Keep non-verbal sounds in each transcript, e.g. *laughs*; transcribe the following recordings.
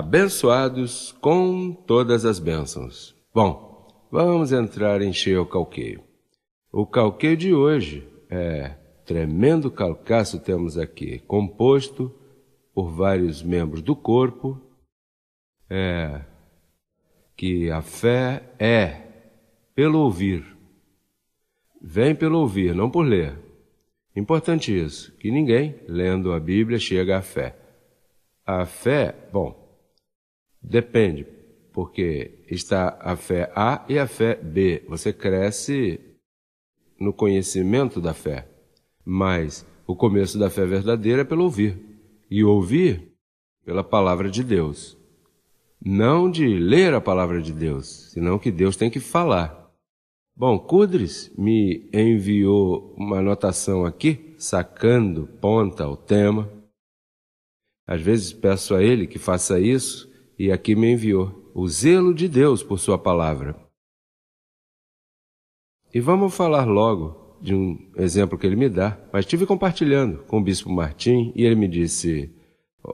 abençoados com todas as bênçãos. Bom, vamos entrar em cheio ao calqueio. O calqueio de hoje é tremendo calcaço temos aqui, composto por vários membros do corpo, é que a fé é pelo ouvir. Vem pelo ouvir, não por ler. Importante isso, que ninguém, lendo a Bíblia, chega à fé. A fé, bom, Depende, porque está a fé A e a fé B. Você cresce no conhecimento da fé, mas o começo da fé verdadeira é pelo ouvir, e ouvir pela palavra de Deus. Não de ler a palavra de Deus, senão que Deus tem que falar. Bom, Cudres me enviou uma anotação aqui, sacando ponta ao tema. Às vezes peço a ele que faça isso e aqui me enviou, o zelo de Deus por Sua palavra. E vamos falar logo de um exemplo que ele me dá, mas estive compartilhando com o bispo Martim e ele me disse: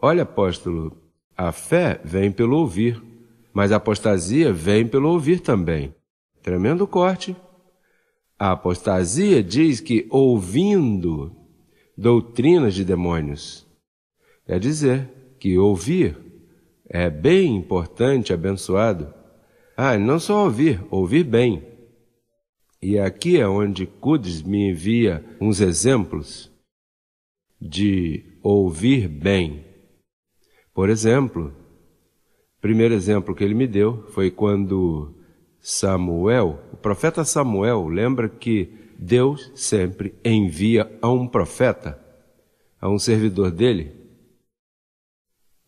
Olha, apóstolo, a fé vem pelo ouvir, mas a apostasia vem pelo ouvir também. Tremendo corte. A apostasia diz que ouvindo doutrinas de demônios. Quer dizer que ouvir é bem importante, abençoado. Ah, não só ouvir, ouvir bem. E aqui é onde Cudes me envia uns exemplos de ouvir bem. Por exemplo, o primeiro exemplo que ele me deu foi quando Samuel, o profeta Samuel, lembra que Deus sempre envia a um profeta, a um servidor dele.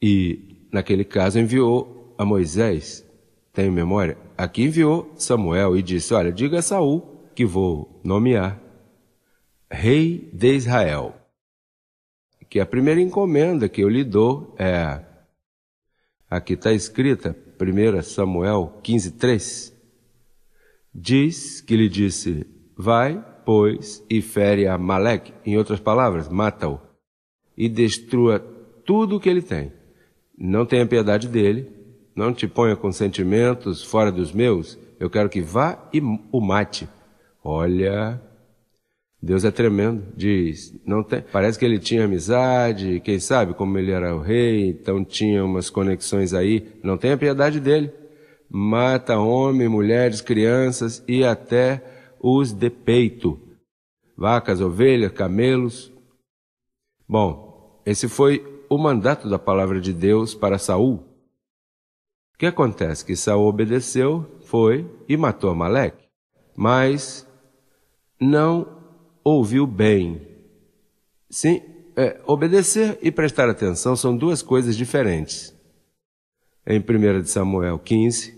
E naquele caso, enviou a Moisés. Tenho memória? Aqui enviou Samuel e disse: Olha, diga a Saul que vou nomear rei de Israel. Que a primeira encomenda que eu lhe dou é. Aqui está escrita, 1 Samuel 15, 3. Diz que lhe disse: Vai, pois, e fere a Malek, em outras palavras, mata-o, e destrua tudo o que ele tem não tenha piedade dele, não te ponha com sentimentos fora dos meus, eu quero que vá e o mate. Olha, Deus é tremendo, diz, não tem, parece que ele tinha amizade, quem sabe, como ele era o rei, então tinha umas conexões aí, não tenha piedade dele. Mata homens, mulheres, crianças e até os de peito, vacas, ovelhas, camelos. Bom, esse foi o mandato da palavra de Deus para Saul. O que acontece? Que Saul obedeceu, foi e matou Amaleque, mas não ouviu bem. Sim, é, obedecer e prestar atenção são duas coisas diferentes. Em 1 Samuel 15,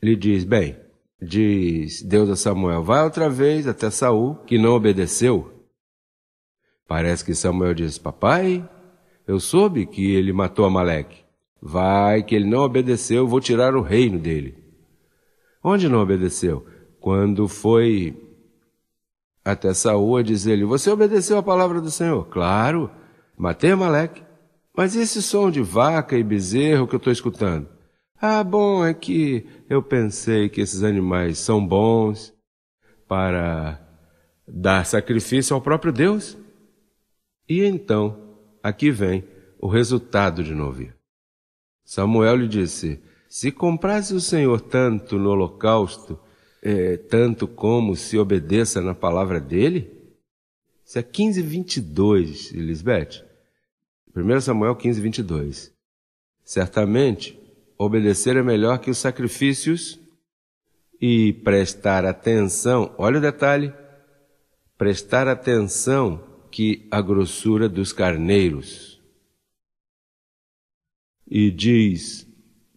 ele diz: Bem, diz Deus a Samuel: Vai outra vez até Saul, que não obedeceu, Parece que Samuel disse: Papai, eu soube que ele matou Amaleque. Vai, que ele não obedeceu, vou tirar o reino dele. Onde não obedeceu? Quando foi até Saúl diz-lhe: Você obedeceu à palavra do Senhor? Claro, matei Amaleque. Mas esse som de vaca e bezerro que eu estou escutando? Ah, bom, é que eu pensei que esses animais são bons para dar sacrifício ao próprio Deus. E então, aqui vem o resultado de não ouvir. Samuel lhe disse: Se comprasse o Senhor tanto no holocausto, é, tanto como se obedeça na palavra dele? Isso é 15, 22, Elisbeth. 1 Samuel 15, 22. Certamente, obedecer é melhor que os sacrifícios e prestar atenção, olha o detalhe, prestar atenção que a grossura dos carneiros. E diz: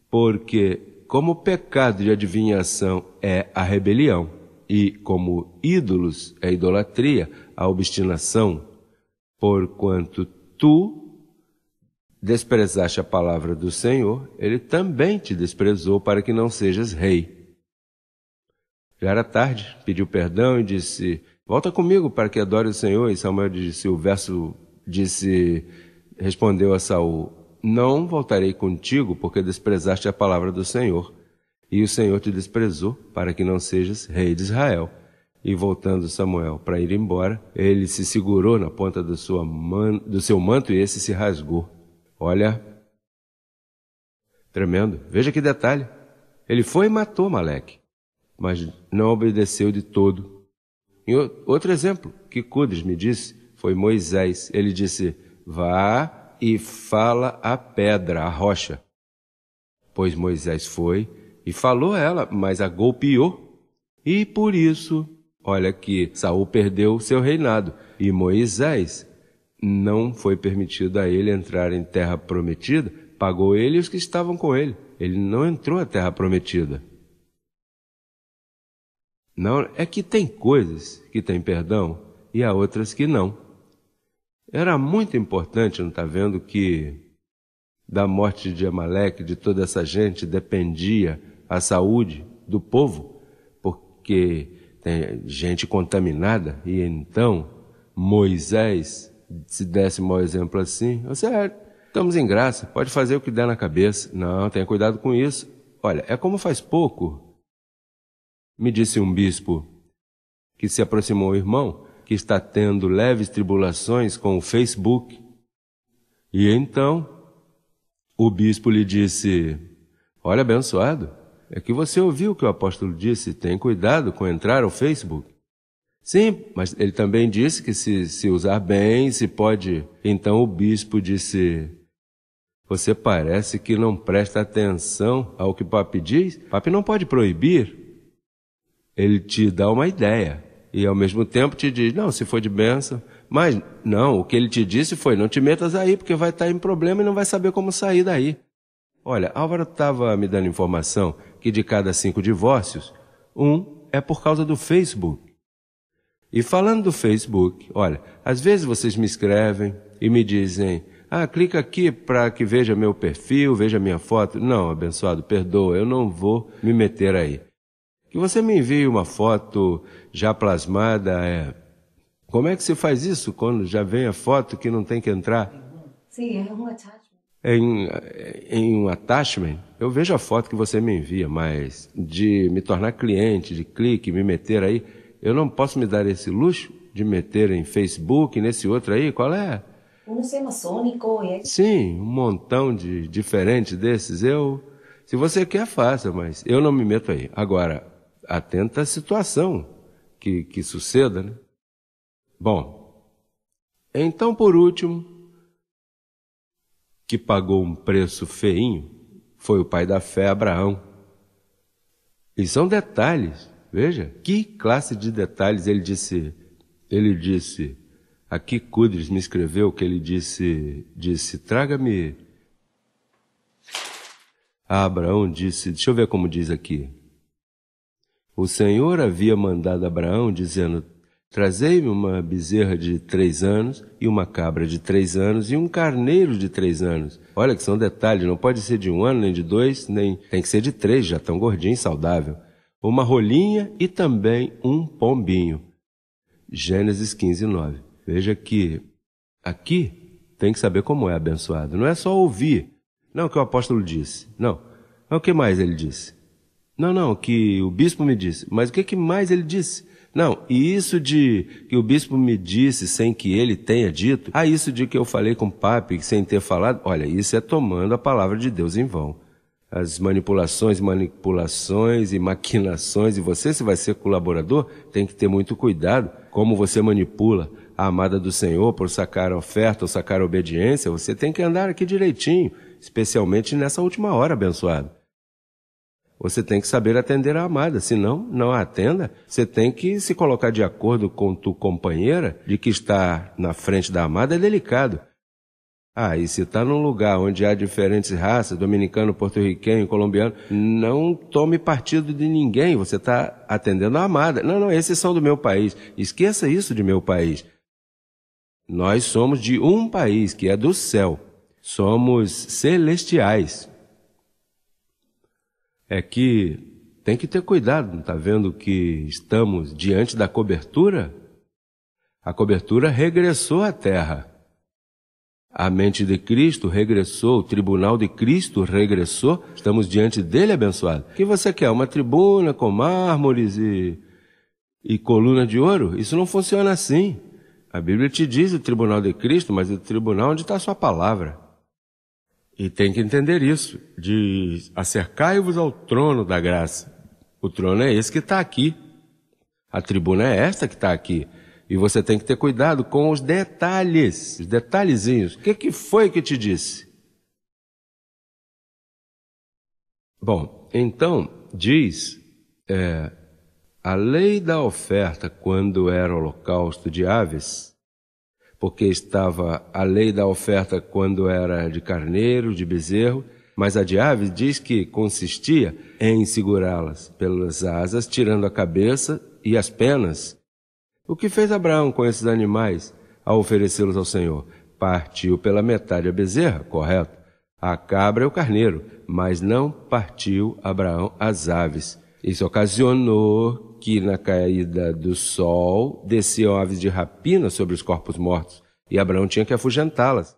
Porque, como o pecado de adivinhação é a rebelião, e como ídolos é a idolatria, a obstinação, porquanto tu desprezaste a palavra do Senhor, ele também te desprezou para que não sejas rei. Já era tarde, pediu perdão e disse: Volta comigo para que adore o Senhor. E Samuel disse, o verso disse, respondeu a Saul, não voltarei contigo, porque desprezaste a palavra do Senhor. E o Senhor te desprezou, para que não sejas rei de Israel. E voltando Samuel para ir embora, ele se segurou na ponta do, man... do seu manto e esse se rasgou. Olha, tremendo. Veja que detalhe. Ele foi e matou Maleque, mas não obedeceu de todo outro exemplo que Cudres me disse foi Moisés. Ele disse: Vá e fala à pedra, à rocha. Pois Moisés foi e falou ela, mas a golpeou. E por isso, olha que Saul perdeu seu reinado e Moisés não foi permitido a ele entrar em terra prometida, pagou ele e os que estavam com ele. Ele não entrou na terra prometida. Não, é que tem coisas que tem perdão e há outras que não. Era muito importante, não está vendo, que da morte de Amaleque, de toda essa gente, dependia a saúde do povo, porque tem gente contaminada, e então Moisés, se desse mau exemplo assim, ou seja, ah, estamos em graça, pode fazer o que der na cabeça. Não, tenha cuidado com isso. Olha, é como faz pouco me disse um bispo que se aproximou, irmão, que está tendo leves tribulações com o Facebook. E então o bispo lhe disse: Olha, abençoado, é que você ouviu o que o apóstolo disse, tem cuidado com entrar ao Facebook. Sim, mas ele também disse que se, se usar bem, se pode. Então o bispo disse: Você parece que não presta atenção ao que o papi diz. Papi não pode proibir, ele te dá uma ideia e ao mesmo tempo te diz: não, se for de benção. Mas não, o que ele te disse foi: não te metas aí, porque vai estar em problema e não vai saber como sair daí. Olha, Álvaro estava me dando informação que de cada cinco divórcios, um é por causa do Facebook. E falando do Facebook, olha, às vezes vocês me escrevem e me dizem: ah, clica aqui para que veja meu perfil, veja minha foto. Não, abençoado, perdoa, eu não vou me meter aí que você me envie uma foto já plasmada. É... Como é que se faz isso quando já vem a foto que não tem que entrar? Sim, é um attachment. Em, em um attachment, eu vejo a foto que você me envia, mas de me tornar cliente, de clique, me meter aí, eu não posso me dar esse luxo de meter em Facebook, nesse outro aí, qual é? Um sistema É... Sim, um montão de diferentes desses. Eu, se você quer, faça, mas eu não me meto aí. Agora, atenta à situação que, que suceda. Né? Bom, então por último, que pagou um preço feinho foi o pai da fé, Abraão. E são detalhes, veja, que classe de detalhes ele disse, ele disse, aqui Cudres me escreveu que ele disse, disse, traga-me. Abraão disse, deixa eu ver como diz aqui. O Senhor havia mandado Abraão, dizendo: Trazei-me uma bezerra de três anos, e uma cabra de três anos, e um carneiro de três anos. Olha que são detalhes, não pode ser de um ano, nem de dois, nem tem que ser de três, já tão gordinho e saudável. Uma rolinha e também um pombinho. Gênesis 15, 9. Veja que aqui tem que saber como é abençoado. Não é só ouvir. Não, o que o apóstolo disse. Não. É o que mais ele disse? Não, não, que o bispo me disse. Mas o que, que mais ele disse? Não, e isso de que o bispo me disse sem que ele tenha dito, ah, isso de que eu falei com o papa, sem ter falado, olha, isso é tomando a palavra de Deus em vão. As manipulações, manipulações e maquinações, e você, se vai ser colaborador, tem que ter muito cuidado como você manipula a amada do Senhor por sacar oferta ou sacar obediência, você tem que andar aqui direitinho, especialmente nessa última hora, abençoado. Você tem que saber atender a amada, senão não a atenda. Você tem que se colocar de acordo com tu companheira de que estar na frente da amada é delicado. Ah, e se está num lugar onde há diferentes raças, dominicano, porto-riquenho, colombiano, não tome partido de ninguém, você está atendendo a amada. Não, não, esses são do meu país. Esqueça isso de meu país. Nós somos de um país que é do céu. Somos celestiais é que tem que ter cuidado, não está vendo que estamos diante da cobertura? A cobertura regressou à terra. A mente de Cristo regressou, o tribunal de Cristo regressou, estamos diante dele abençoado. O que você quer? Uma tribuna com mármores e, e coluna de ouro? Isso não funciona assim. A Bíblia te diz o tribunal de Cristo, mas o tribunal é onde está a sua palavra. E tem que entender isso, de acercai-vos ao trono da graça. O trono é esse que está aqui. A tribuna é esta que está aqui. E você tem que ter cuidado com os detalhes, os detalhezinhos. O que, que foi que te disse? Bom, então diz é, a lei da oferta quando era holocausto de aves porque estava a lei da oferta quando era de carneiro, de bezerro, mas a de aves diz que consistia em segurá-las pelas asas, tirando a cabeça e as penas. O que fez Abraão com esses animais ao oferecê-los ao Senhor? Partiu pela metade a bezerra, correto? A cabra é o carneiro, mas não partiu Abraão as aves. Isso ocasionou que, na caída do sol, desciam aves de rapina sobre os corpos mortos, e Abraão tinha que afugentá-las.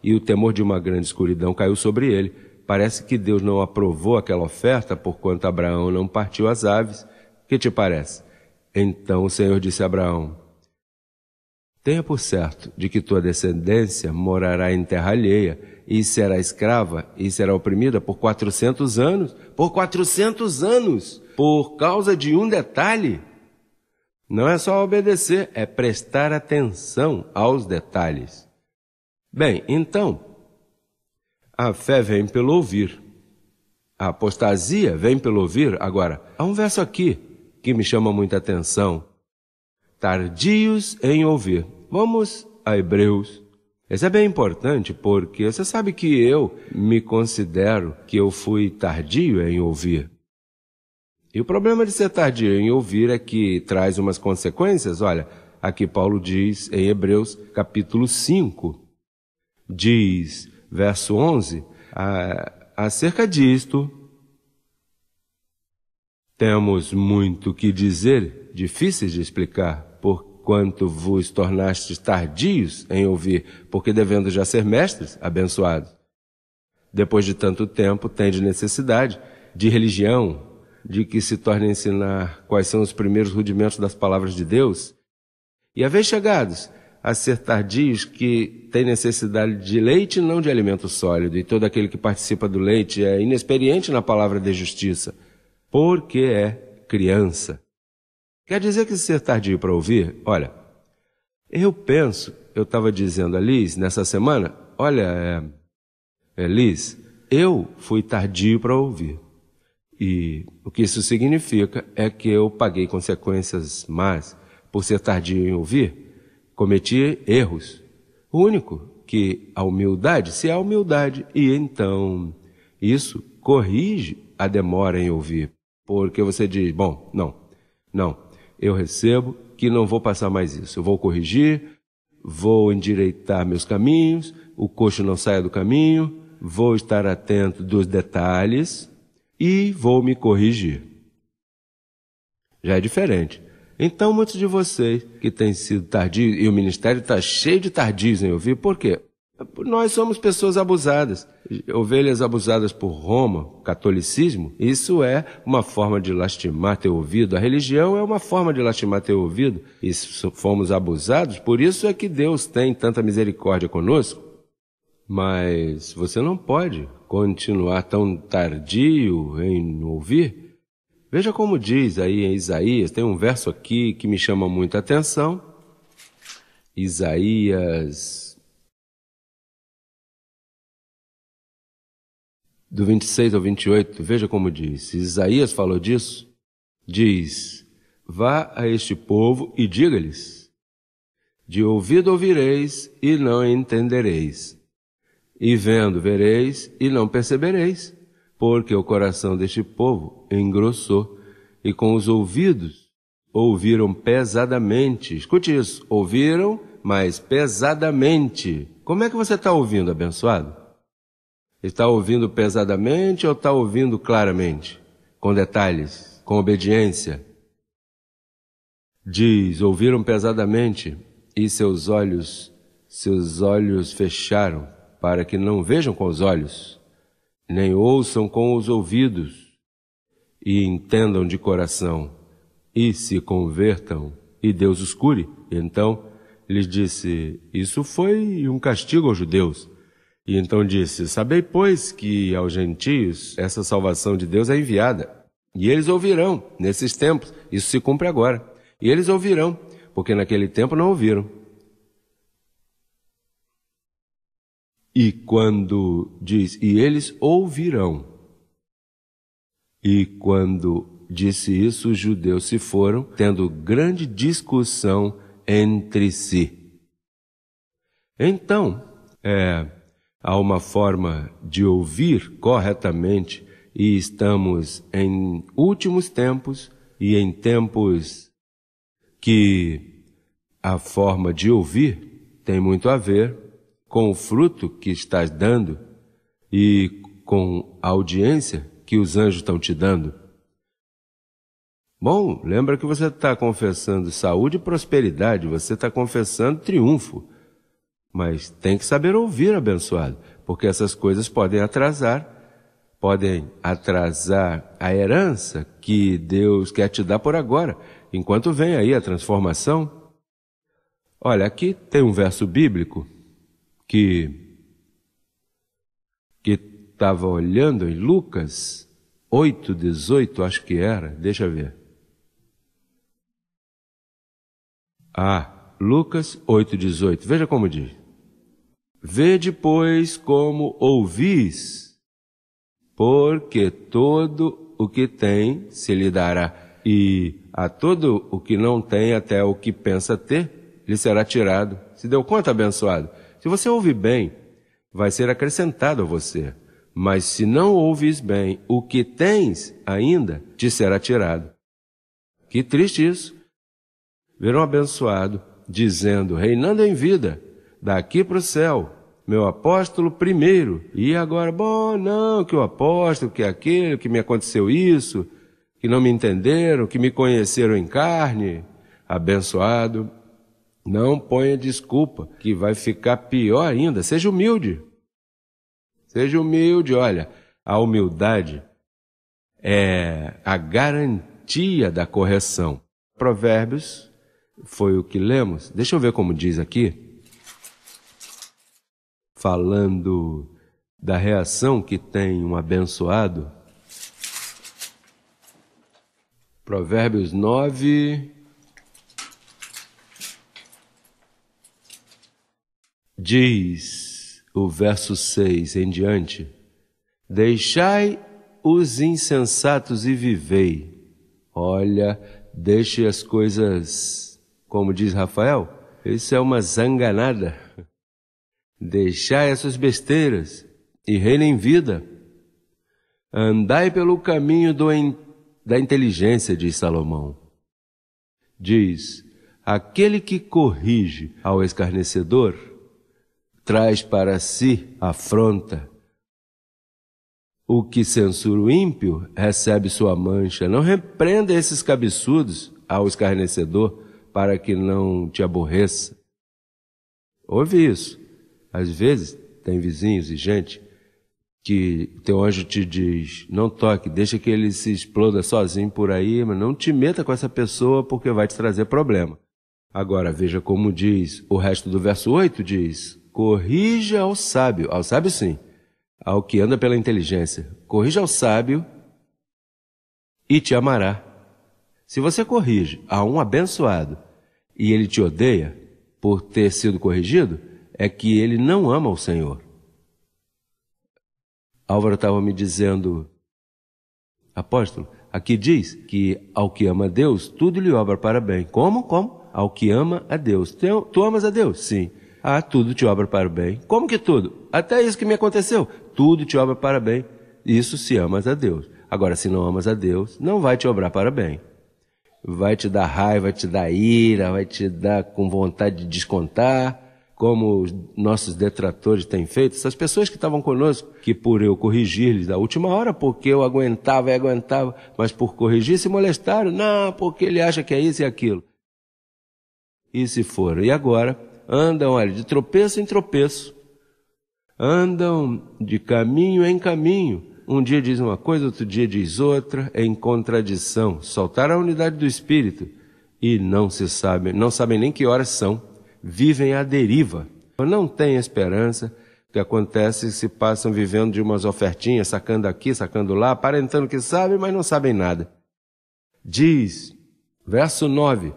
E o temor de uma grande escuridão caiu sobre ele. Parece que Deus não aprovou aquela oferta, porquanto Abraão não partiu as aves. Que te parece? Então o Senhor disse a Abraão: Tenha por certo de que tua descendência morará em terra alheia e será escrava e será oprimida por 400 anos, por 400 anos, por causa de um detalhe. Não é só obedecer, é prestar atenção aos detalhes. Bem, então, a fé vem pelo ouvir. A apostasia vem pelo ouvir. Agora, há um verso aqui que me chama muita atenção. Tardios em ouvir. Vamos a Hebreus isso é bem importante porque você sabe que eu me considero que eu fui tardio em ouvir. E o problema de ser tardio em ouvir é que traz umas consequências. Olha, aqui Paulo diz em Hebreus capítulo 5, diz, verso 11, acerca disto temos muito que dizer, difíceis de explicar, porque Quanto vos tornastes tardios em ouvir, porque devendo já ser mestres, abençoados. Depois de tanto tempo, tende necessidade de religião, de que se torne a ensinar quais são os primeiros rudimentos das palavras de Deus. E a chegados a ser tardios, que tem necessidade de leite não de alimento sólido, e todo aquele que participa do leite é inexperiente na palavra de justiça, porque é criança. Quer dizer que ser é tardio para ouvir, olha, eu penso, eu estava dizendo a Liz nessa semana, olha, é, é, Liz, eu fui tardio para ouvir. E o que isso significa é que eu paguei consequências más por ser tardio em ouvir, cometi erros. O único que a humildade, se a humildade, e então isso corrige a demora em ouvir, porque você diz, bom, não, não, eu recebo que não vou passar mais isso. Eu vou corrigir, vou endireitar meus caminhos, o coxo não saia do caminho, vou estar atento dos detalhes e vou me corrigir. Já é diferente. Então, muitos de vocês que têm sido tardios, e o ministério está cheio de tardios em ouvir, por quê? Nós somos pessoas abusadas, ovelhas abusadas por Roma, catolicismo. Isso é uma forma de lastimar teu ouvido. A religião é uma forma de lastimar teu ouvido. E fomos abusados, por isso é que Deus tem tanta misericórdia conosco. Mas você não pode continuar tão tardio em ouvir. Veja como diz aí em Isaías, tem um verso aqui que me chama muita atenção. Isaías do 26 ao 28, veja como diz. Isaías falou disso. Diz: Vá a este povo e diga-lhes: De ouvido ouvireis e não entendereis, e vendo vereis e não percebereis, porque o coração deste povo engrossou, e com os ouvidos ouviram pesadamente. Escute isso: ouviram, mas pesadamente. Como é que você está ouvindo, abençoado? está ouvindo pesadamente ou está ouvindo claramente, com detalhes, com obediência? Diz: ouviram pesadamente e seus olhos, seus olhos fecharam, para que não vejam com os olhos, nem ouçam com os ouvidos, e entendam de coração, e se convertam, e Deus os cure. Então lhes disse: Isso foi um castigo aos judeus e então disse: Sabei, pois, que aos gentios essa salvação de Deus é enviada. E eles ouvirão nesses tempos, isso se cumpre agora. E eles ouvirão, porque naquele tempo não ouviram. E quando diz, e eles ouvirão. E quando disse isso, os judeus se foram, tendo grande discussão entre si. Então, é, há uma forma de ouvir corretamente e estamos em últimos tempos e em tempos que a forma de ouvir tem muito a ver com o fruto que estás dando e com a audiência que os anjos estão te dando. Bom, lembra que você está confessando saúde e prosperidade, você está confessando triunfo. Mas tem que saber ouvir, abençoado, porque essas coisas podem atrasar, podem atrasar a herança que Deus quer te dar por agora, enquanto vem aí a transformação. Olha, aqui tem um verso bíblico que que estava olhando em Lucas 8:18, acho que era, deixa eu ver. Ah, Lucas 8:18. Veja como diz. Vede, pois, como ouvis, porque todo o que tem se lhe dará, e a todo o que não tem, até o que pensa ter, lhe será tirado. Se deu conta, abençoado? Se você ouve bem, vai ser acrescentado a você. Mas se não ouves bem, o que tens ainda te será tirado. Que triste isso! Verão abençoado, dizendo, reinando em vida, daqui para o céu. Meu apóstolo primeiro. E agora, bom, não, que o apóstolo, que aquele, que me aconteceu isso, que não me entenderam, que me conheceram em carne. Abençoado, não ponha desculpa, que vai ficar pior ainda. Seja humilde. Seja humilde, olha. A humildade é a garantia da correção. Provérbios foi o que lemos. Deixa eu ver como diz aqui falando da reação que tem um abençoado. Provérbios 9. Diz o verso 6 em diante: Deixai os insensatos e vivei. Olha, deixe as coisas, como diz Rafael, isso é uma zanganada. Deixai essas besteiras e reinem em vida. Andai pelo caminho do, da inteligência, diz Salomão. Diz: aquele que corrige ao escarnecedor traz para si afronta. O que censura o ímpio recebe sua mancha. Não repreenda esses cabeçudos ao escarnecedor para que não te aborreça. Ouve isso. Às vezes, tem vizinhos e gente que teu anjo te diz: não toque, deixa que ele se exploda sozinho por aí, mas não te meta com essa pessoa porque vai te trazer problema. Agora, veja como diz o resto do verso 8: diz, corrija ao sábio, ao sábio sim, ao que anda pela inteligência, corrija ao sábio e te amará. Se você corrige a um abençoado e ele te odeia por ter sido corrigido, é que ele não ama o Senhor. Álvaro estava me dizendo, apóstolo, aqui diz que ao que ama a Deus, tudo lhe obra para bem. Como? Como? Ao que ama a Deus. Tu, tu amas a Deus? Sim. Ah, tudo te obra para bem. Como que tudo? Até isso que me aconteceu. Tudo te obra para bem. Isso se amas a Deus. Agora, se não amas a Deus, não vai te obrar para bem. Vai te dar raiva, vai te dar ira, vai te dar com vontade de descontar, como os nossos detratores têm feito, essas pessoas que estavam conosco, que por eu corrigir-lhes da última hora, porque eu aguentava e aguentava, mas por corrigir se molestaram, não, porque ele acha que é isso e aquilo. E se foram. E agora andam, olha, de tropeço em tropeço, andam de caminho em caminho. Um dia diz uma coisa, outro dia diz outra, em contradição. Soltaram a unidade do espírito e não se sabem, não sabem nem que horas são vivem à deriva, não têm esperança. O que acontece se passam vivendo de umas ofertinhas, sacando aqui, sacando lá, aparentando que sabem, mas não sabem nada. Diz, verso 9: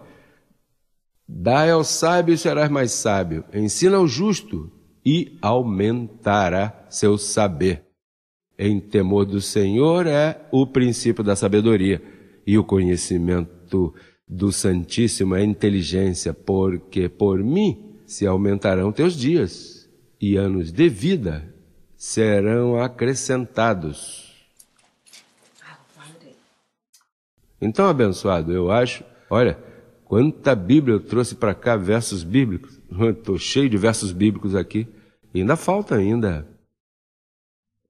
Dai ao sábio e serás mais sábio, ensina ao justo e aumentará seu saber. Em temor do Senhor é o princípio da sabedoria e o conhecimento do Santíssimo a inteligência, porque por mim se aumentarão teus dias e anos de vida serão acrescentados. Então, abençoado, eu acho, olha, quanta Bíblia eu trouxe para cá, versos bíblicos. Estou *laughs* cheio de versos bíblicos aqui. E ainda falta ainda.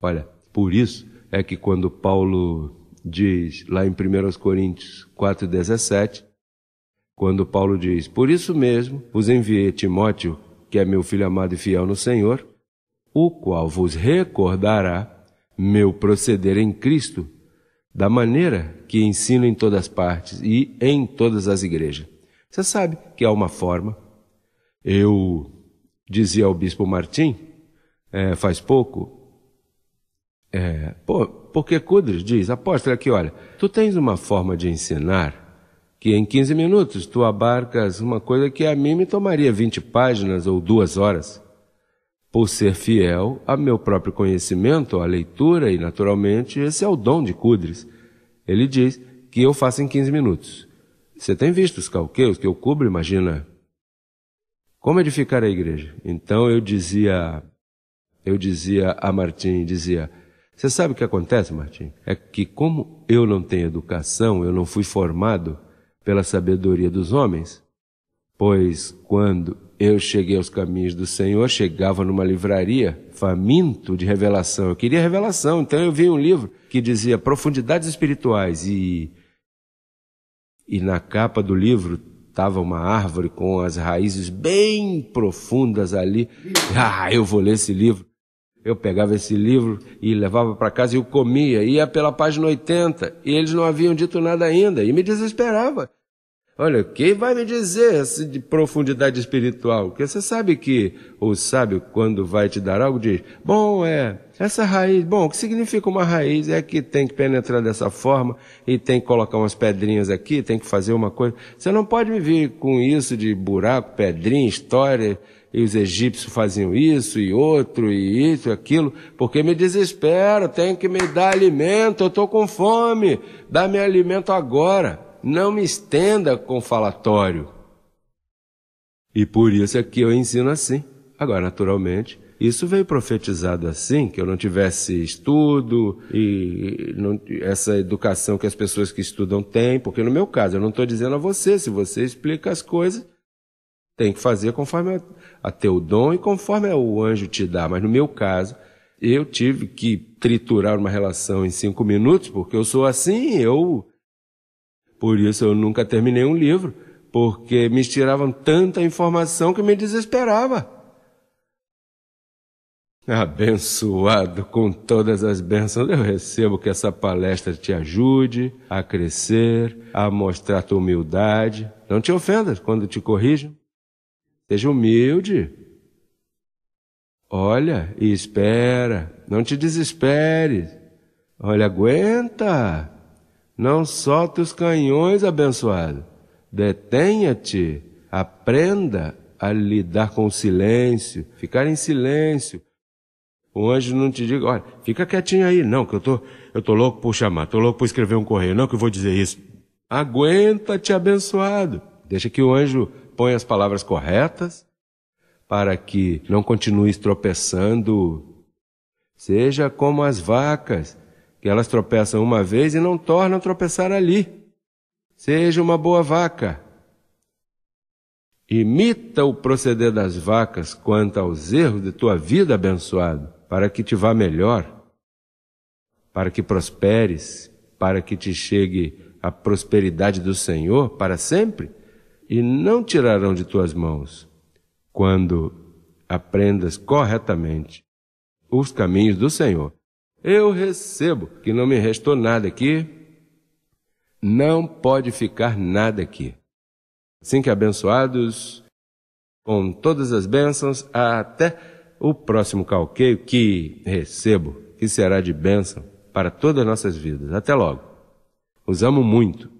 Olha, por isso é que quando Paulo diz lá em 1 Coríntios 4,17, quando Paulo diz: Por isso mesmo vos enviei Timóteo, que é meu filho amado e fiel no Senhor, o qual vos recordará meu proceder em Cristo, da maneira que ensino em todas as partes e em todas as igrejas. Você sabe que há uma forma. Eu dizia ao bispo Martim, é, faz pouco, é, porque Cudres diz, apóstolo aqui, olha, tu tens uma forma de ensinar que em 15 minutos tu abarcas uma coisa que a mim me tomaria 20 páginas ou duas horas. Por ser fiel a meu próprio conhecimento, à leitura, e naturalmente esse é o dom de Cudres. Ele diz que eu faço em 15 minutos. Você tem visto os calqueios que eu cubro, imagina? Como edificar a igreja? Então eu dizia, eu dizia a Martim, dizia, você sabe o que acontece, Martim? É que como eu não tenho educação, eu não fui formado, pela sabedoria dos homens? Pois quando eu cheguei aos caminhos do Senhor, chegava numa livraria, faminto de revelação. Eu queria revelação, então eu vi um livro que dizia Profundidades Espirituais e e na capa do livro estava uma árvore com as raízes bem profundas ali. Ah, eu vou ler esse livro. Eu pegava esse livro e levava para casa e eu comia. Ia pela página 80 e eles não haviam dito nada ainda e me desesperava. Olha, quem vai me dizer assim, de profundidade espiritual? Porque você sabe que o sábio, quando vai te dar algo, diz: Bom, é, essa raiz, bom, o que significa uma raiz? É que tem que penetrar dessa forma e tem que colocar umas pedrinhas aqui, tem que fazer uma coisa. Você não pode me vir com isso de buraco, pedrinha, história, e os egípcios faziam isso e outro e isso e aquilo, porque me desespero, tem que me dar alimento, eu estou com fome, dá-me alimento agora não me estenda com falatório. E por isso é que eu ensino assim. Agora, naturalmente, isso veio profetizado assim, que eu não tivesse estudo e não, essa educação que as pessoas que estudam têm, porque no meu caso, eu não estou dizendo a você, se você explica as coisas, tem que fazer conforme a, a teu dom e conforme o anjo te dá. Mas no meu caso, eu tive que triturar uma relação em cinco minutos, porque eu sou assim, eu por isso eu nunca terminei um livro, porque me tiravam tanta informação que me desesperava. Abençoado com todas as bênçãos, eu recebo que essa palestra te ajude a crescer, a mostrar tua humildade. Não te ofendas quando te corrijam. Seja humilde. Olha e espera. Não te desesperes. Olha, aguenta. Não solte os canhões, abençoado. Detenha-te, aprenda a lidar com o silêncio, ficar em silêncio. O anjo não te diga, olha, fica quietinho aí, não, que eu tô, eu tô louco por chamar, tô louco por escrever um correio, não que eu vou dizer isso. Aguenta-te, abençoado. Deixa que o anjo ponha as palavras corretas para que não continues tropeçando. Seja como as vacas que elas tropeçam uma vez e não tornam a tropeçar ali. Seja uma boa vaca. Imita o proceder das vacas quanto aos erros de tua vida, abençoado, para que te vá melhor, para que prosperes, para que te chegue a prosperidade do Senhor para sempre, e não tirarão de tuas mãos, quando aprendas corretamente os caminhos do Senhor eu recebo, que não me restou nada aqui, não pode ficar nada aqui. Assim que abençoados, com todas as bênçãos, até o próximo calqueio que recebo, que será de bênção para todas as nossas vidas. Até logo. Os amo muito.